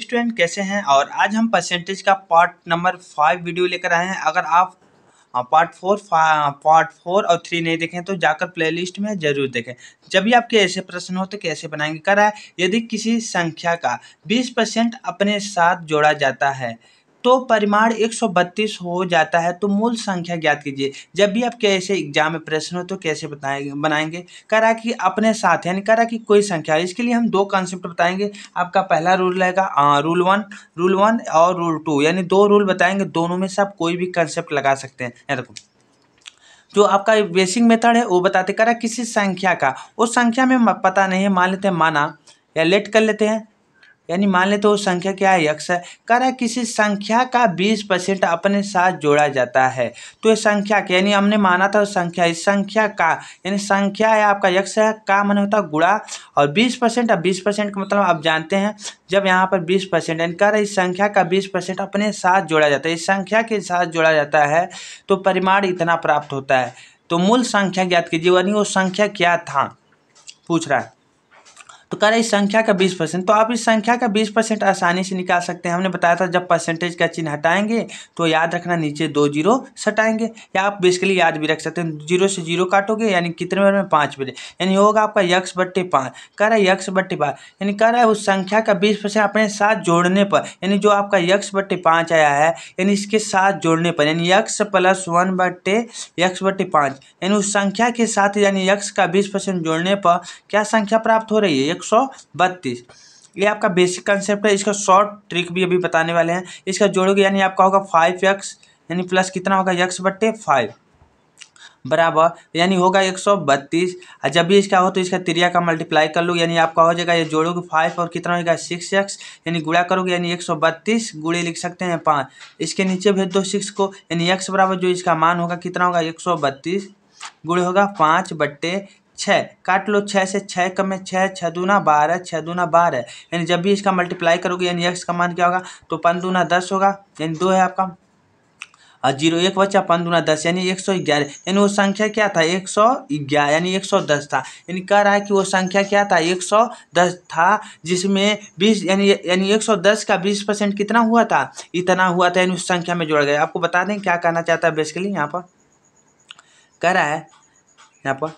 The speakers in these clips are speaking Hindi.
स्टूडेंट कैसे हैं और आज हम परसेंटेज का पार्ट नंबर फाइव वीडियो लेकर आए हैं अगर आप पार्ट फोर पार्ट फोर और थ्री नहीं देखें तो जाकर प्लेलिस्ट में ज़रूर देखें जब भी आपके ऐसे प्रश्न हो तो कैसे बनाएंगे कराए है यदि किसी संख्या का 20 परसेंट अपने साथ जोड़ा जाता है तो परिमाण 132 हो जाता है तो मूल संख्या ज्ञात कीजिए जब भी आप कैसे एग्जाम में प्रश्न हो तो कैसे बताएंगे बनाएंगे करा कि अपने साथ यानी करा कि कोई संख्या इसके लिए हम दो कॉन्सेप्ट बताएंगे आपका पहला रूल रहेगा रूल वन रूल वन और रूल टू यानी दो रूल बताएंगे दोनों में से आप कोई भी कंसेप्ट लगा सकते हैं देखो जो आपका बेसिक मेथड है वो बताते करा किसी संख्या का उस संख्या में पता नहीं है मान लेते हैं माना या लेट कर लेते हैं यानी मान ले तो वो संख्या क्या है यक्ष है कह रहा है किसी संख्या का बीस परसेंट अपने साथ जोड़ा जाता है तो ये संख्या का यानी हमने माना था संख्या इस संख्या का यानी संख्या है आपका यक्ष है का मन होता है गुड़ा और बीस परसेंट अब बीस परसेंट का मतलब आप जानते हैं जब यहाँ पर बीस परसेंट यानी कह रहा है इस संख्या का बीस परसेंट अपने साथ जोड़ा जाता है इस संख्या के साथ जोड़ा जाता है तो परिमाण इतना प्राप्त होता है तो मूल संख्या ज्ञात कीजिए यानी वो संख्या क्या था पूछ रहा है तो कह रहे इस संख्या का बीस परसेंट तो आप इस संख्या का बीस परसेंट आसानी से निकाल सकते हैं हमने बताया था जब परसेंटेज का चिन्ह हटाएंगे तो याद रखना नीचे दो जीरो सटाएंगे या आप बेसिकली याद भी रख सकते हैं जीरो से जीरो काटोगे यानी कितने बार में पाँच बजे यानी होगा आपका यक्स बट्टे पाँच कह रहा है यक्स बट्टे पाँच यानी कह रहा है उस संख्या का बीस परसेंट अपने साथ जोड़ने पर यानी जो आपका यक्स बट्टे आया है यानी इसके साथ जोड़ने पर यानी यक्स प्लस वन बट्टे यक्स बट्टे पाँच यानी उस संख्या के साथ यानी यक्स का बीस परसेंट जोड़ने पर क्या संख्या प्राप्त हो रही है सौ ये आपका बेसिक कंसेप्ट है इसका शॉर्ट ट्रिक भी अभी बताने वाले हैं इसका जोड़ोगे यानी आपका होगा फाइव यक्स यानी प्लस कितना होगा यक्स बट्टे फाइव बराबर यानी होगा एक सौ बत्तीस और जब भी इसका हो तो इसका त्रिया का मल्टीप्लाई कर लो यानी आपका हो जाएगा ये जोड़ोगे फाइव और कितना होगा सिक्स एक्स यानी गुड़ा करोगे यानी एक सौ बत्तीस गुड़े लिख सकते हैं पाँच इसके नीचे भेज दो सिक्स को यानी एक्स बराबर जो इसका मान होगा कितना होगा एक सौ बत्तीस गुड़े होगा पाँच बट्टे छः काट लो छः से छः कम में छः छः दूना बारह छः दूना बारह यानी जब भी इसका मल्टीप्लाई करोगे यानी एक्स का मान क्या होगा तो पन दूना दस होगा यानी दो है आपका और जीरो एक बच्चा पन दूना दस यानी एक सौ ग्यारह यानी वो संख्या क्या था एक सौ ग्यारह यानी एक सौ दस था यानी कह रहा है कि वो संख्या क्या था एक सौ दस था जिसमें बीस यानी यानी एक सौ दस का बीस परसेंट कितना हुआ था इतना हुआ था यानी उस संख्या में जोड़ गया आपको बता दें क्या कहना चाहता है बेसिकली यहाँ पर कह रहा है यहाँ पर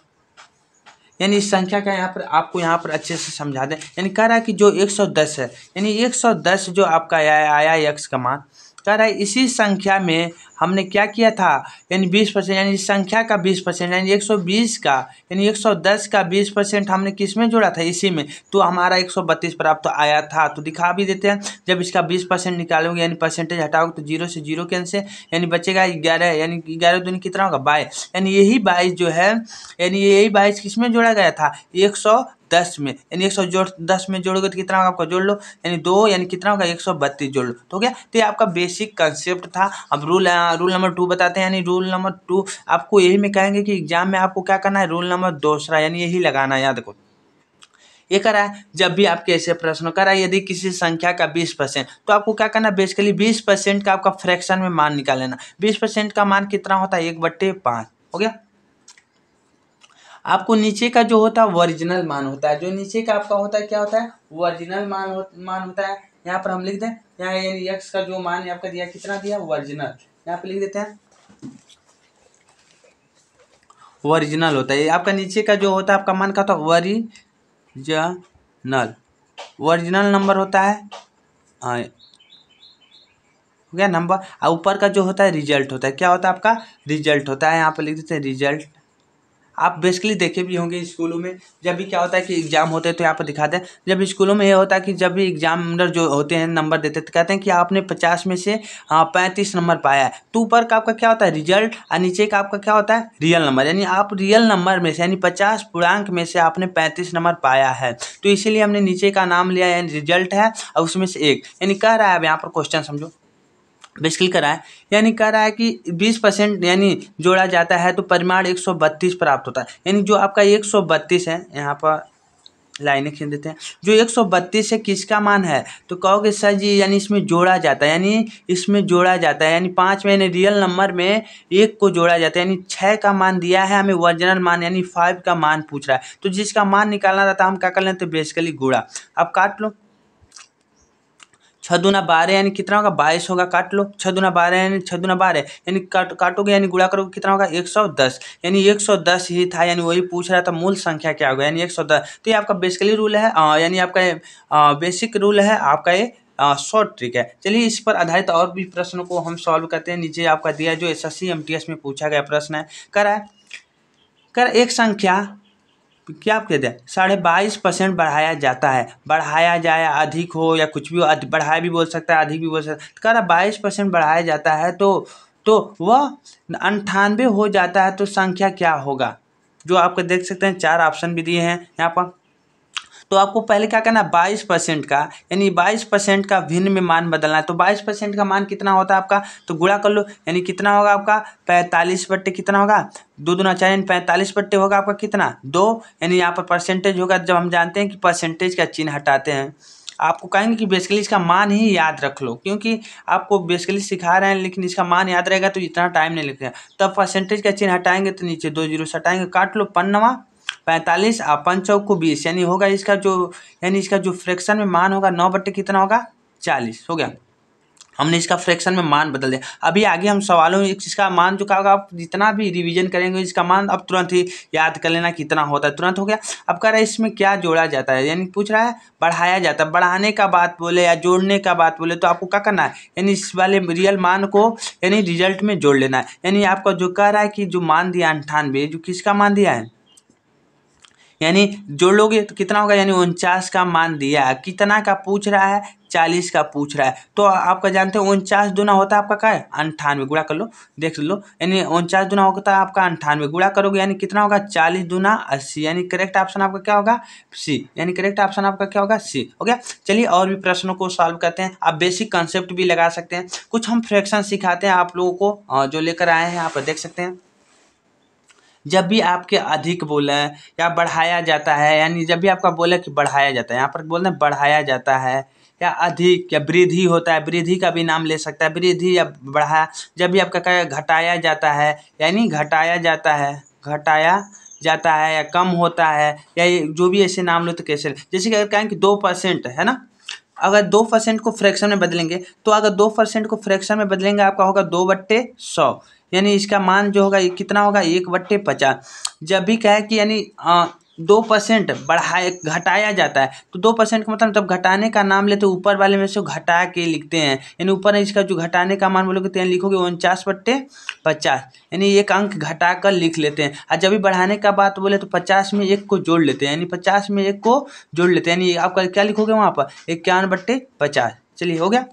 यानी इस संख्या का यहाँ पर आपको यहाँ पर अच्छे से समझा दें यानी कह रहा है कि जो 110 है यानी 110 जो आपका आया आया का मान कह रहा है इसी संख्या में हमने क्या किया था यानी बीस परसेंट यानी संख्या का बीस परसेंट यानी एक सौ बीस का यानी एक सौ दस का बीस परसेंट हमने किस में जोड़ा था इसी में तो हमारा एक सौ बत्तीस प्राप्त तो आया था तो दिखा भी देते हैं जब इसका बीस परसेंट निकालोगे यानी परसेंटेज हटाओगे तो जीरो से जीरो के अंश यानी बचेगा ग्यारह यानी ग्यारह दिन कितना होगा बाईस यानी यही बाईस जो है यानी यही बाईस किस में जोड़ा गया था एक सौ दस में यानी एक सौ जोड़ दस में जोड़ोगे तो कितना होगा आपका जोड़ लो यानी दो यानी कितना होगा एक सौ बत्तीस जोड़ लो तो क्या तो ये आपका बेसिक कंसेप्ट था अब रूल रूल नंबर टू बताते हैं यानी रूल नंबर टू आपको यही में कहेंगे कि एग्जाम में आपको क्या करना है रूल नंबर दूसरा यानी यही लगाना है याद को ये करा है जब भी आपके ऐसे प्रश्न करा है यदि किसी संख्या का बीस परसेंट तो आपको क्या करना है बेसिकली बीस परसेंट का आपका फ्रैक्शन में मान निकाल लेना बीस परसेंट का मान कितना होता है एक बट्टे पाँच हो गया आपको नीचे का जो होता है ओरिजिनल मान होता है जो नीचे का आपका होता है क्या होता है ओरिजिनल मान हो, मान होता है यहाँ पर हम लिख दें यहाँ यानी एक्स का जो मान आपका दिया कितना दिया ओरिजिनल यहाँ पर लिख देते हैं ओरिजिनल होता है आपका नीचे का जो होता है आपका मान क्या होता है ओरिजिनल ओरिजिनल नंबर होता है हो गया नंबर और ऊपर का जो होता है रिजल्ट होता है क्या होता है आपका रिजल्ट होता है यहाँ पर लिख देते हैं रिजल्ट आप बेसिकली देखे भी होंगे स्कूलों में जब भी क्या होता है कि एग्ज़ाम होते हैं तो यहाँ पर दिखाते हैं जब स्कूलों में ये होता है कि जब भी एग्ज़ामिनर जो होते हैं नंबर देते हैं तो कहते हैं कि आपने पचास में से हाँ, पैंतीस नंबर पाया है तो ऊपर का आपका क्या होता है रिजल्ट और नीचे का आपका क्या होता है रियल नंबर यानी आप रियल नंबर में से यानी पचास पूर्णांक में से आपने पैंतीस नंबर पाया है तो इसीलिए हमने नीचे का नाम लिया यानी रिजल्ट है और उसमें से एक यानी कह रहा है अब यहाँ पर क्वेश्चन समझो बेसिकली रहा है यानी कह रहा है कि 20 परसेंट यानी जोड़ा जाता है तो परिमाण 132 प्राप्त होता है यानी जो आपका 132 है यहाँ पर लाइनें खींच देते हैं जो एक सौ बत्तीस है किसका मान है तो कहोगे सर जी यानी इसमें जोड़ा जाता है यानी इसमें जोड़ा जाता है यानी पाँच में यानी रियल नंबर में एक को जोड़ा जाता है यानी छः का मान दिया है हमें वर्जनल मान यानी फाइव का मान पूछ रहा है तो जिसका मान निकालना रहता है तो हम क्या कर लेते हैं बेसिकली गुड़ा आप काट लो छः दुना बारह यानी कितना होगा बाईस होगा काट लो छः दुना बारह यानी छः दुना बारह यानी काट काटोगे यानी गुणा करोगे कितना होगा एक सौ दस यानी एक सौ दस ही था यानी वही पूछ रहा था मूल संख्या क्या होगा यानी एक सौ दस तो ये आपका बेसिकली रूल है यानी आपका बेसिक रूल है आपका ये शॉर्ट ट्रिक है चलिए इस पर आधारित और भी प्रश्नों को हम सॉल्व करते हैं नीचे आपका दिया जो एस एस में पूछा गया प्रश्न है करा है कर एक संख्या क्या कह दिया साढ़े बाईस परसेंट बढ़ाया जाता है बढ़ाया जाए अधिक हो या कुछ भी हो बढ़ाया भी बोल सकता है अधिक भी बोल सकता है तो कह रहा बाईस परसेंट बढ़ाया जाता है तो तो वह अंठानवे हो जाता है तो संख्या क्या होगा जो आपको देख सकते हैं चार ऑप्शन भी दिए हैं यहाँ पर तो आपको पहले क्या करना है बाईस परसेंट का यानी बाईस परसेंट का भिन्न में मान बदलना है तो बाईस परसेंट का मान कितना होता है आपका तो गुड़ा कर लो यानी कितना होगा आपका पैंतालीस बट्टे कितना होगा दो दुना चार यानी पैंतालीस बट्टे होगा आपका कितना दो यानी यहाँ पर परसेंटेज होगा जब हम जानते हैं कि परसेंटेज का चिन्ह हटाते हैं आपको कहेंगे कि बेसिकली इसका मान ही याद रख लो क्योंकि आपको बेसिकली सिखा रहे हैं लेकिन इसका मान याद रहेगा तो इतना टाइम नहीं लगेगा तब परसेंटेज का चिन्ह हटाएंगे तो नीचे दो जीरो से हटाएंगे काट लो पन्नवा पैंतालीस और पाँच चौक को बीस यानी होगा इसका जो यानी इसका जो फ्रैक्शन में मान होगा नौ बट्टे कितना होगा चालीस हो गया हमने इसका फ्रैक्शन में मान बदल दिया अभी आगे हम सवालों इसका मान जो कहा होगा आप जितना भी रिवीजन करेंगे इसका मान अब तुरंत ही याद कर लेना कितना होता है तुरंत हो गया अब कह रहा है इसमें क्या जोड़ा जाता है यानी पूछ रहा है बढ़ाया जाता है बढ़ाने का बात बोले या जोड़ने का बात बोले तो आपको क्या करना है यानी इस वाले रियल मान को यानी रिजल्ट में जोड़ लेना है यानी आपका जो कह रहा है कि जो मान दिया अंठानवे जो किसका मान दिया है यानी जोड़ोगे तो कितना होगा यानी उनचास का मान दिया है कितना का पूछ रहा है चालीस का पूछ रहा है तो आपका जानते हैं उनचास दुना होता है आपका क्या है अंठानवे गुड़ा कर लो देख लो यानी उनचास दुना होता है आपका अंठानवे गुड़ा करोगे यानी कितना होगा चालीस दुना अस्सी यानी करेक्ट ऑप्शन आपका क्या होगा सी यानी करेक्ट ऑप्शन आपका क्या होगा सी ओके चलिए और भी प्रश्नों को सॉल्व करते हैं आप बेसिक कंसेप्ट भी लगा सकते हैं कुछ हम फ्रैक्शन सिखाते हैं आप लोगों को जो लेकर आए हैं आप देख सकते हैं जब भी आपके अधिक बोलें या बढ़ाया जाता है यानी जब भी आपका बोले कि बढ़ाया जाता है यहाँ पर बोल बढ़ाया जाता है या अधिक या वृद्धि होता है वृद्धि का भी नाम ले सकता है वृद्धि या बढ़ाया जब भी आपका कहे घटाया जाता है यानी घटाया जाता है घटाया जाता है या कम होता है या जो भी ऐसे नाम लो तो कैसे जैसे कि अगर कहें कि दो परसेंट है ना अगर दो परसेंट को फ्रैक्शन में बदलेंगे तो अगर दो परसेंट को फ्रैक्शन में बदलेंगे आपका होगा दो बट्टे सौ यानी इसका मान जो होगा कितना होगा एक बट्टे पचास जब भी कहे कि यानी दो परसेंट बढ़ाए घटाया जाता है तो दो परसेंट का मतलब जब घटाने का नाम लेते ऊपर वाले में से घटा के लिखते हैं यानी ऊपर इसका जो घटाने का मान बोलोगे तो लिखोगे उनचास बट्टे पचास यानी एक अंक घटा कर लिख लेते हैं और जब भी बढ़ाने का बात बोले तो पचास में एक को जोड़ लेते हैं यानी पचास में एक को जोड़ लेते हैं यानी आपका क्या लिखोगे वहाँ पर इक्यावन बट्टे पचास चलिए हो गया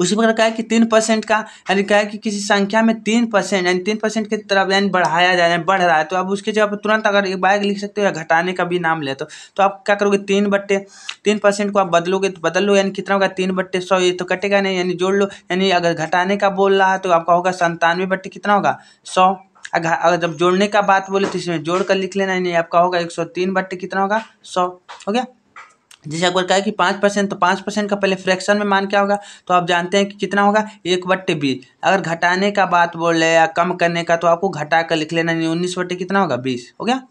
उसी प्रकार कहा है कि तीन परसेंट का यानी कहा है कि किसी संख्या में तीन परसेंट यानी तीन परसेंट की तरफ यानी बढ़ाया जा रहा है बढ़ रहा है तो अब उसके जगह तुरंत अगर एक बाइक लिख सकते हो या घटाने का भी नाम ले तो, तो आप क्या करोगे तीन बट्टे तीन परसेंट को आप बदलोगे तो बदल लो यानी कितना होगा तीन बट्टे सौ ये तो कटेगा नहीं यानी जोड़ लो यानी अगर घटाने का बोल रहा है तो आपका होगा संतानवे बट्टे कितना होगा सौ अगर जब जोड़ने का बात बोले तो इसमें जोड़ कर लिख लेना यानी आपका होगा एक सौ तीन बट्टे कितना होगा सौ हो गया जैसे अगर कहा कि पाँच परसेंट तो पाँच परसेंट का पहले फ्रैक्शन में मान क्या होगा तो आप जानते हैं कि कितना होगा एक बट्टे बीस अगर घटाने का बात बोल रहे या कम करने का तो आपको घटा कर लिख लेना नहीं उन्नीस बट्टे कितना होगा बीस हो गया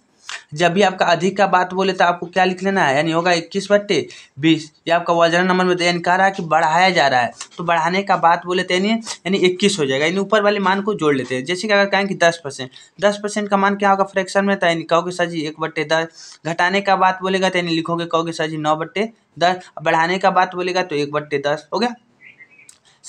जब भी आपका अधिक का बात बोले तो आपको क्या लिख लेना है यानी होगा इक्कीस बट्टे बीस ये आपका वजन नंबर में तो यानी कह रहा है कि बढ़ाया जा रहा है तो बढ़ाने का बात बोले तो यानी यानी इक्कीस हो जाएगा यानी ऊपर वाले मान को जोड़ लेते हैं जैसे कि अगर कहें कि दस परसेंट दस परसेंट का मान क्या होगा फ्रैक्शन में तो यानी कहोगे सर जी एक बट्टे दस घटाने का बात बोलेगा तो यानी लिखोगे कहोगे सर जी नौ बट्टे दस बढ़ाने का बात बोलेगा तो एक बट्टे दस हो गया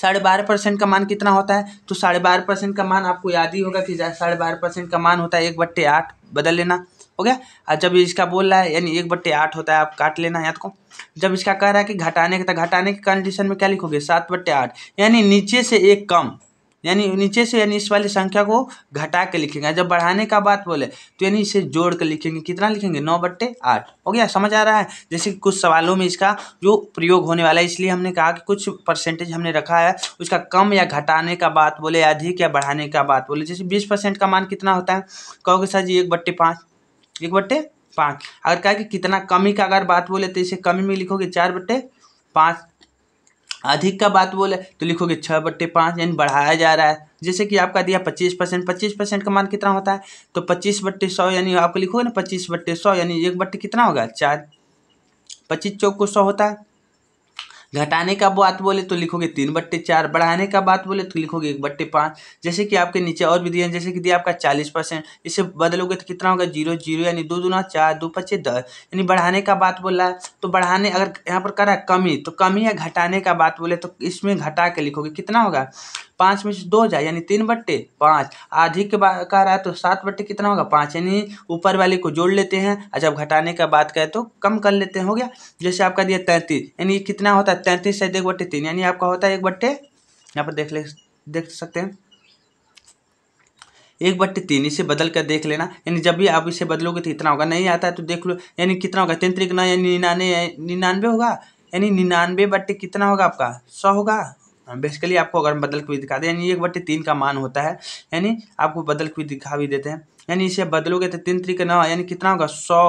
साढ़े बारह परसेंट का मान कितना होता है तो साढ़े बारह परसेंट का मान आपको याद ही होगा कि साढ़े बारह परसेंट का मान होता है एक बट्टे आठ बदल लेना हो गया और जब इसका बोल रहा है यानी एक बट्टे आठ होता है आप काट लेना है को जब इसका कह रहा है कि घटाने का तो घटाने की कंडीशन में क्या लिखोगे सात बट्टे आठ यानी नीचे से एक कम यानी नीचे से यानी इस वाली संख्या को घटा के लिखेंगे जब बढ़ाने का बात बोले तो यानी इसे जोड़ के लिखेंगे कितना लिखेंगे नौ बट्टे आठ हो गया समझ आ रहा है जैसे कि कुछ सवालों में इसका जो प्रयोग होने वाला है इसलिए हमने कहा कि कुछ परसेंटेज हमने रखा है उसका कम या घटाने का बात बोले अधिक या बढ़ाने का बात बोले जैसे बीस परसेंट का मान कितना होता है कहोगे सर जी एक बट्टे पाँच एक बट्टे पाँच अगर कहा कि कितना कमी का अगर बात बोले तो इसे कमी में लिखोगे चार बट्टे पाँच अधिक का बात बोले तो लिखोगे छः बट्टे पाँच यानी बढ़ाया जा रहा है जैसे कि आपका दिया पच्चीस परसेंट पच्चीस परसेंट का मान कितना होता है तो पच्चीस बट्टे सौ यानी आपको लिखोगे ना पच्चीस बट्टे सौ यानी एक बट्टे कितना होगा चार पच्चीस चौक को सौ होता है घटाने का बात बोले तो लिखोगे तीन बट्टे चार बढ़ाने का बात बोले तो लिखोगे एक बट्टे पाँच जैसे कि आपके नीचे और भी दिए जैसे कि दिया आपका चालीस परसेंट इसे बदलोगे तो कितना होगा जीरो जीरो यानी दो दूना चार दो पच्चे दस यानी बढ़ाने का बात बोल रहा है तो बढ़ाने अगर यहाँ पर कर रहा है कमी तो कमी या घटाने का बात बोले तो इसमें घटा के लिखोगे कितना होगा पाँच में से दो जाए यानी तीन बट्टे पाँच बाद का रहा तो सात बट्टे कितना होगा पाँच यानी ऊपर वाले को जोड़ लेते हैं और अच्छा, जब घटाने का बात करें तो कम कर लेते हैं हो गया जैसे आपका दिया तैंतीस यानी कितना होता है तैंतीस से एक बट्टे तीन यानी आपका होता है एक बट्टे यहाँ पर देख ले देख सकते हैं एक बट्टे तीन इसे बदल कर देख लेना यानी जब भी आप इसे बदलोगे तो इतना होगा नहीं आता है तो देख लो यानी कितना होगा तीन त्रिक यानी निन्यानवे निन्यानवे होगा यानी निन्यानवे बट्टे कितना होगा आपका सौ होगा बेसिकली हाँ, आपको अगर हम बदल के भी दिखा दें यानी एक बट्टे तीन का मान होता है यानी आपको बदल के भी दिखा भी देते हैं यानी इसे बदलोगे तो तीन तरीके नौ यानी कितना होगा सौ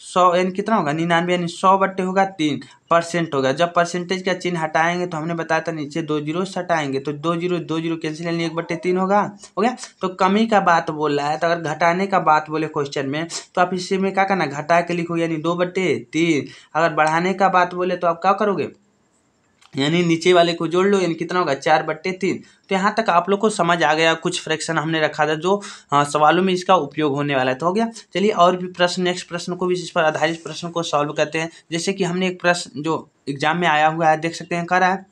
सौ यानी कितना होगा निन्यानवे यानी सौ बट्टे होगा तीन परसेंट होगा जब परसेंटेज का चिन्ह हटाएंगे तो हमने बताया था नीचे दो जीरो से हटाएंगे तो दो जीरो दो जीरो कैंसिल यानी एक बट्टे तीन होगा हो गया तो कमी का बात बोल रहा है तो अगर घटाने का बात बोले क्वेश्चन में तो आप इसी में क्या करना घटा के लिखोगे यानी दो बट्टे तीन अगर बढ़ाने का बात बोले तो आप क्या करोगे यानी नीचे वाले को जोड़ लो यानी कितना होगा चार बट्टे तीन तो यहाँ तक आप लोग को समझ आ गया कुछ फ्रैक्शन हमने रखा था जो आ, सवालों में इसका उपयोग होने वाला तो हो गया चलिए और भी प्रश्न नेक्स्ट प्रश्न को भी इस पर आधारित प्रश्न को सॉल्व करते हैं जैसे कि हमने एक प्रश्न जो एग्जाम में आया हुआ है देख सकते हैं करा है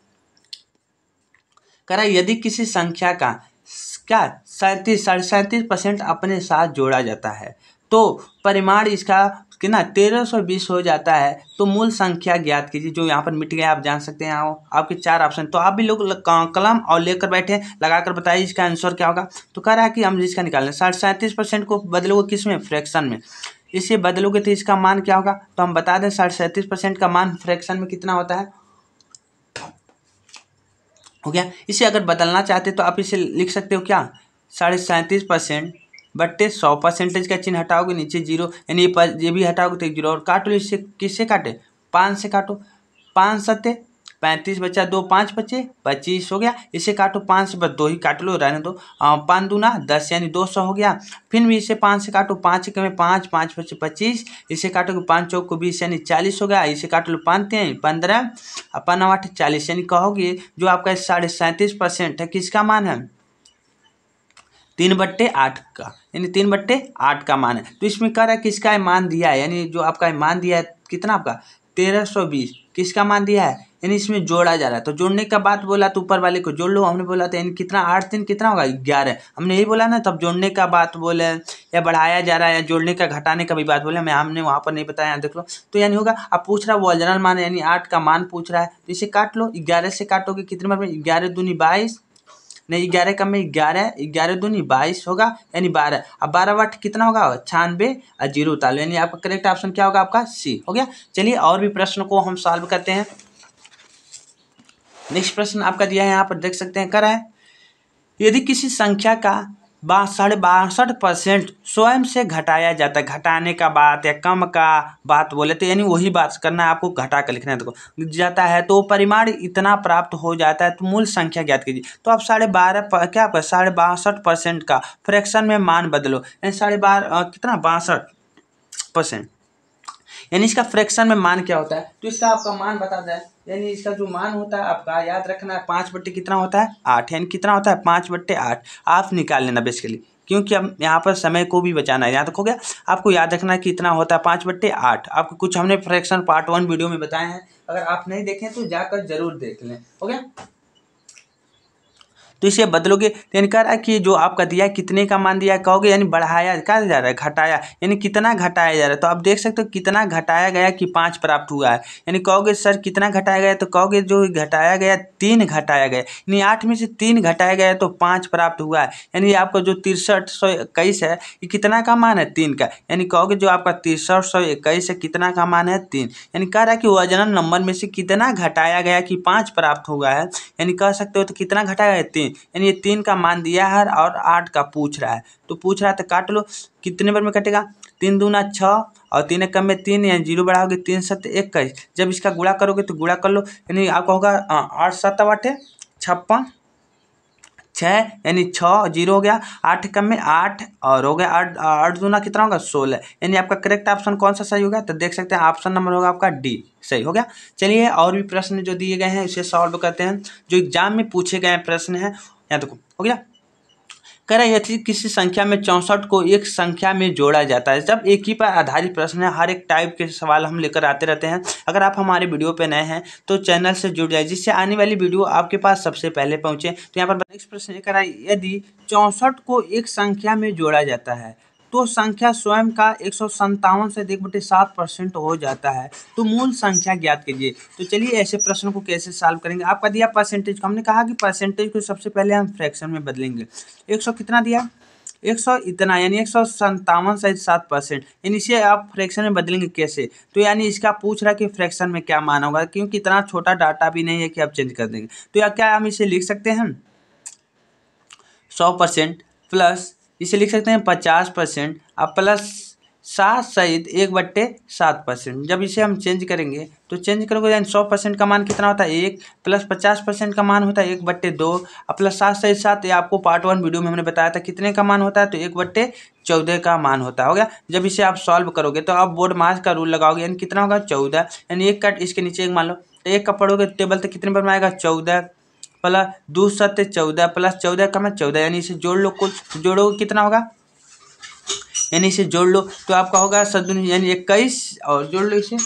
करा यदि किसी संख्या का क्या सैंतीस साढ़े परसेंट अपने साथ जोड़ा जाता है तो परिमाण इसका कि ना तेरह सौ बीस हो जाता है तो मूल संख्या ज्ञात कीजिए जो यहाँ पर मिट गया आप जान सकते हैं यहाँ आपके चार ऑप्शन तो आप भी लोग कलम और लेकर बैठे लगाकर बताइए इसका आंसर क्या होगा तो कह रहा है कि हम इसका निकालें साठ सैंतीस परसेंट को बदलोगे किस में फ्रैक्शन में इसे बदलोगे तो इसका मान क्या होगा तो हम बता दें साठ सैंतीस परसेंट का मान फ्रैक्शन में कितना होता है हो गया इसे अगर बदलना चाहते तो आप इसे लिख सकते हो क्या साढ़े सैंतीस परसेंट बट्टे सौ परसेंटेज का चिन्ह हटाओगे नीचे जीरो यानी ये ये भी हटाओगे तो एक जीरो और काटो इससे किससे काटे पाँच से काटो पाँच सत्ते पैंतीस बचा दो पाँच बचे पच्चीस हो गया इसे काटो पाँच से बस दो ही काट लो रहने दो पाँच दूना दस यानी दो सौ हो गया फिर भी इसे पाँच से काटो पाँच के में पाँच पाँच बचे पच्चीस इसे काटोगे पाँच चौक को बीस यानी चालीस हो गया इसे काट लो पाँच तीन पंद्रह और पन्ना आठ चालीस यानी कहोगे जो आपका साढ़े सैंतीस परसेंट है किसका मान है तीन बट्टे आठ का यानी तीन बट्टे आठ का मान है तो इसमें कह रहा है किसका है मान दिया है यानी जो आपका मान दिया है कितना आपका तेरह सौ बीस किसका मान दिया है यानी इसमें जोड़ा जा रहा है तो जोड़ने का बात बोला तो ऊपर वाले को जोड़ लो हमने बोला था तो यानी कितना आठ दिन कितना होगा ग्यारह हमने यही बोला ना तब जोड़ने का बात बोले या बढ़ाया जा रहा है या जोड़ने का घटाने का भी बात बोले मैं हमने वहाँ पर नहीं बताया देख लो तो यानी होगा अब पूछ रहा है वो जनरल मान यानी आठ का मान पूछ रहा है तो इसे काट लो ग्यारह से काटोगे कितने बार में ग्यारह दूनी बाईस नहीं ग्यारह कम में ग्यारह ग्यारह दूनी बाईस होगा यानी बारह अब बारह वाट कितना होगा छानबे और जीरो उतालो यानी आपका करेक्ट ऑप्शन क्या होगा आपका सी हो गया चलिए और भी प्रश्न को हम सॉल्व करते हैं नेक्स्ट प्रश्न आपका दिया है यहाँ पर देख सकते हैं करा है यदि किसी संख्या का साढ़े बासठ परसेंट स्वयं से घटाया जाता है घटाने का बात या कम का बात बोले तो यानी वही बात करना है आपको घटा कर लिखना है देखो जाता है तो परिमाण इतना प्राप्त हो जाता है तो मूल संख्या ज्ञात कीजिए तो आप साढ़े बारह क्या साढ़े बासठ परसेंट का फ्रैक्शन में मान बदलो यानी साढ़े बारह कितना बासठ परसेंट यानी इसका फ्रैक्शन में मान क्या होता है तो इसका आपका मान बता दें यानी इसका जो मान होता है आपका याद रखना है पाँच बट्टे कितना होता है आठ यानी कितना होता है पाँच बट्टे आठ आप निकाल लेना बेसिकली क्योंकि अब यहाँ पर समय को भी बचाना है याद तक हो गया आपको याद रखना है कि इतना होता है पाँच बट्टे आठ आपको कुछ हमने फ्रैक्शन पार्ट वन वीडियो में बताए हैं अगर आप नहीं देखें तो जाकर जरूर देख लें ओके तो इसे बदलोगे तो यानी कह रहा है कि जो आपका दिया कितने का मान दिया कहोगे यानी बढ़ाया कहा जा रहा है घटाया यानी कितना घटाया जा रहा है तो आप देख सकते हो कितना घटाया गया कि पाँच प्राप्त हुआ है यानी कहोगे सर कितना घटाया गया तो कहोगे जो घटाया गया तीन घटाया गया यानी आठ में से तीन घटाया गया तो पाँच प्राप्त हुआ है यानी आपका जो तिरसठ सौ इक्कीस है ये कितना का मान है तीन का यानी कहोगे जो आपका तिरसठ सौ इक्कीस है कितना का मान है तीन यानी कह रहा है कि वजन नंबर में से कितना घटाया गया कि पाँच प्राप्त हुआ है यानी कह सकते हो तो कितना घटाया गया तीन यानी ये तीन का मान दिया है और आठ का पूछ रहा है तो पूछ रहा है तो काट लो कितने बार में कटेगा तीन दूना छः और तीन एक कम में तीन यानी जीरो बढ़ाओगे तीन सत्य इक्कीस जब इसका गुड़ा करोगे तो गुड़ा कर लो यानी आपका होगा आठ सत्तावाठे छप्पन छः यानी छः जीरो हो गया आठ कम में आठ और हो गया आठ आठ दूना कितना होगा सोलह यानी आपका करेक्ट ऑप्शन कौन सा सही होगा तो देख सकते हैं ऑप्शन नंबर होगा आपका डी सही हो गया चलिए और भी प्रश्न जो दिए गए हैं इसे सॉल्व करते हैं जो एग्जाम में पूछे गए प्रश्न हैं या देखो हो गया कह रहे यदि किसी संख्या में चौंसठ को एक संख्या में जोड़ा जाता है जब एक ही पर आधारित प्रश्न है हर एक टाइप के सवाल हम लेकर आते रहते हैं अगर आप हमारे वीडियो पर नए हैं तो चैनल से जुड़ जाए जिससे आने वाली वीडियो आपके पास सबसे पहले पहुँचे तो यहाँ पर नेक्स्ट प्रश्न कह रहा है यदि चौंसठ को एक संख्या में जोड़ा जाता है तो संख्या स्वयं का एक सौ संतावन से अधिक बटे सात परसेंट हो जाता है तो मूल संख्या ज्ञात कीजिए तो चलिए ऐसे प्रश्न को कैसे सॉल्व करेंगे आपका दिया परसेंटेज को हमने कहा कि परसेंटेज को सबसे पहले हम फ्रैक्शन में बदलेंगे एक सौ कितना दिया एक सौ इतना यानी एक सौ संतावन साइज सात परसेंट यानी इसे आप फ्रैक्शन में बदलेंगे कैसे तो यानी इसका पूछ रहा है कि फ्रैक्शन में क्या मान होगा क्योंकि इतना छोटा डाटा भी नहीं है कि आप चेंज कर देंगे तो या क्या हम इसे लिख सकते हैं सौ परसेंट प्लस इसे लिख सकते हैं पचास परसेंट और प्लस सात सहित एक बट्टे सात परसेंट जब इसे हम चेंज करेंगे तो चेंज करोगे यानी सौ परसेंट का मान कितना होता है एक प्लस पचास परसेंट का मान होता है एक बट्टे दो और प्लस सात सहित सात ये आपको पार्ट वन वीडियो में हमने बताया था कितने का मान होता है तो एक बट्टे चौदह का मान होता है हो गया जब इसे आप सॉल्व करोगे तो आप बोर्ड मार्च का रूल लगाओगे यानी कितना होगा चौदह यानी एक कट इसके नीचे एक मान लो एक का पढ़ोगे टेबल तो कितने पर आएगा चौदह प्लस दो सत्य चौदह प्लस चौदह का मैं चौदह यानी इसे जोड़ लो कुल जोड़ोगे कितना होगा यानी इसे जोड़ लो तो आपका होगा सदुन यानी इक्कीस और जोड़ लो इसे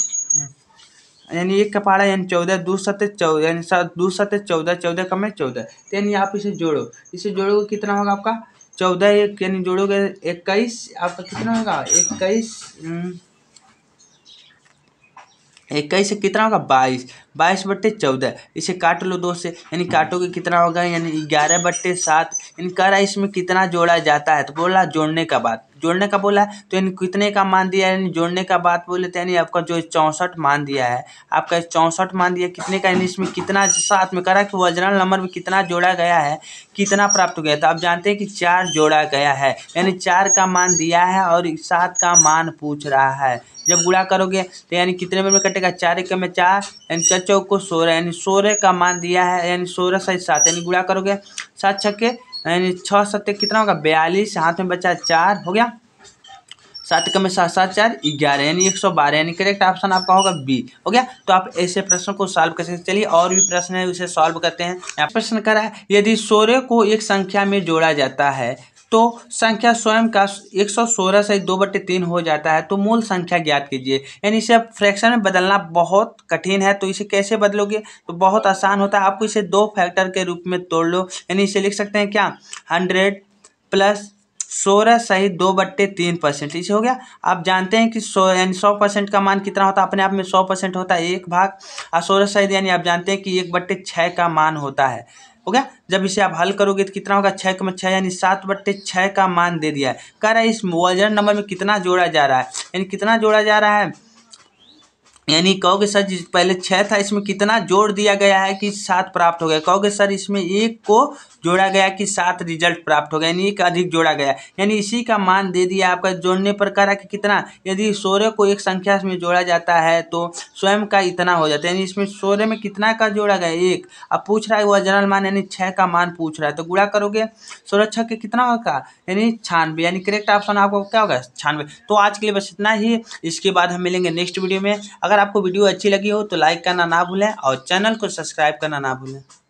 यानी एक का पहाड़ा यानी चौदह दो सत्य चौदह यानी दो सत्य चौदह चौदह कम है चौदह तो यानी आप इसे जोड़ो इसे जोड़ोगे कितना होगा आपका चौदह एक यानी जोड़ोगे इक्कीस आपका कितना होगा इक्कीस हम्म, इक्कीस से कितना होगा बाईस बाईस बट्टे चौदह इसे काट लो दो से यानी काटोगे कितना होगा यानी ग्यारह बट्टे सात यानी कह रहा है इसमें कितना जोड़ा जाता है तो बोला जोड़ने का बात जोड़ने का बोला है तो यानी कितने का मान दिया है यानी जोड़ने का बात बोले तो यानी आपका जो चौंसठ मान दिया है आपका चौंसठ मान दिया कितने का यानी इसमें कितना साथ में करा कि वजनल नंबर में कितना जोड़ा गया है कितना प्राप्त हो गया तो आप जानते हैं कि चार जोड़ा गया है यानी चार का मान दिया है और सात का मान पूछ रहा है जब गुड़ा करोगे तो यानी कितने में कटेगा चार एक में चार यानी चार चौक को सोलह यानी सोलह का मान दिया है यानी सोलह सही सात यानी गुड़ा करोगे सात छक्के यानी छः सत्य कितना होगा बयालीस हाथ में बचा चार हो गया सात कम सात सात चार ग्यारह यानी एक सौ बारह यानी करेक्ट ऑप्शन आपका होगा बी हो गया तो आप ऐसे प्रश्नों को सॉल्व कर सकते चलिए और भी प्रश्न है उसे सॉल्व करते हैं प्रश्न करा है यदि सोरे को एक संख्या में जोड़ा जाता है तो संख्या स्वयं का 116 से दो बटे तीन हो जाता है तो मूल संख्या ज्ञात कीजिए यानी इसे अब फ्रैक्शन में बदलना बहुत कठिन है तो इसे कैसे बदलोगे तो बहुत आसान होता है आपको इसे दो फैक्टर के रूप में तोड़ लो यानी इसे लिख सकते हैं क्या हंड्रेड प्लस सोलह सही दो बट्टे तीन परसेंट इसे हो गया आप जानते हैं कि सौ यानी सौ परसेंट का मान कितना होता है अपने आप में सौ परसेंट होता है एक भाग और सोलह सही यानी आप जानते हैं कि एक बट्टे छः का मान होता है हो गया जब इसे आप हल करोगे तो कितना होगा छः कमा छः यानी सात बट्टे छः का मान दे दिया है कह रहा है इस वजन नंबर में कितना जोड़ा जा रहा है यानी कितना जोड़ा जा रहा है यानी कहो के जिस पहले छः था इसमें कितना जोड़ दिया गया है कि सात प्राप्त हो गया कहो के सर इसमें एक को जोड़ा गया कि सात रिजल्ट प्राप्त हो गया यानी एक अधिक जोड़ा गया यानी इसी का मान दे दिया आपका जोड़ने पर कह रहा कि कितना यदि सोरे को एक संख्या में जोड़ा जाता है तो स्वयं का इतना हो जाता है यानी इसमें सोरे में कितना का जोड़ा गया एक अब पूछ रहा है वह जनरल मान यानी छः का मान पूछ रहा है तो गुड़ा करोगे सोलह छः के कितना होगा यानी छानवे यानी करेक्ट ऑप्शन आपको क्या होगा छानवे तो आज के लिए बस इतना ही इसके बाद हम मिलेंगे नेक्स्ट वीडियो में अगर अगर आपको वीडियो अच्छी लगी हो तो लाइक करना ना भूलें और चैनल को सब्सक्राइब करना ना भूलें